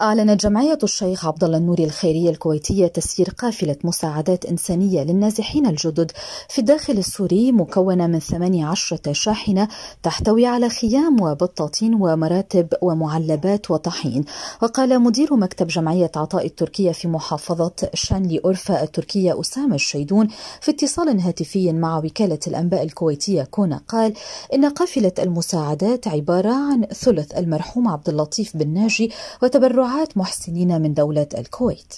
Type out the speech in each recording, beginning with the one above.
أعلنت جمعية الشيخ عبد الله النوري الخيرية الكويتية تسيير قافلة مساعدات إنسانية للنازحين الجدد في الداخل السوري مكونة من 18 شاحنة تحتوي على خيام وبطاطين ومراتب ومعلبات وطحين وقال مدير مكتب جمعية عطاء التركية في محافظة شانلي أورفا التركية أسامة الشيدون في اتصال هاتفي مع وكالة الأنباء الكويتية كونا قال إن قافلة المساعدات عبارة عن ثلث المرحوم عبد اللطيف بن ناجي وتبرع رعاة محسنين من دولة الكويت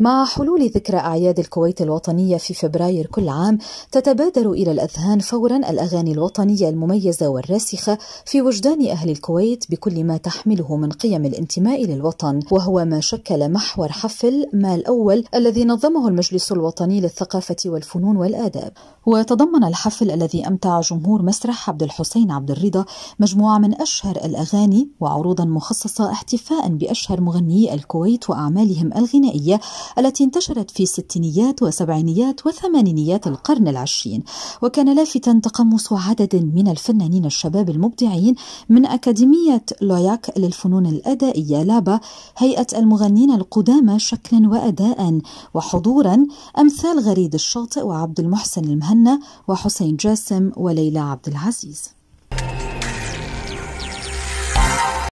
مع حلول ذكرى أعياد الكويت الوطنية في فبراير كل عام تتبادر إلى الأذهان فورا الأغاني الوطنية المميزة والراسخة في وجدان أهل الكويت بكل ما تحمله من قيم الانتماء للوطن وهو ما شكل محور حفل ما الأول الذي نظمه المجلس الوطني للثقافة والفنون والآداب وتضمن الحفل الذي أمتع جمهور مسرح عبد الحسين عبد الرضا مجموعة من أشهر الأغاني وعروضا مخصصة احتفاء بأشهر مغنيي الكويت وأعمالهم الغنائية التي انتشرت في الستينيات وسبعينيات وثمانينيات القرن العشرين وكان لافتا تقمص عدد من الفنانين الشباب المبدعين من أكاديمية لوياك للفنون الأدائية لابا هيئة المغنين القدامى شكلا وأداء وحضورا أمثال غريد الشاطئ وعبد المحسن المهنا وحسين جاسم وليلى عبد العزيز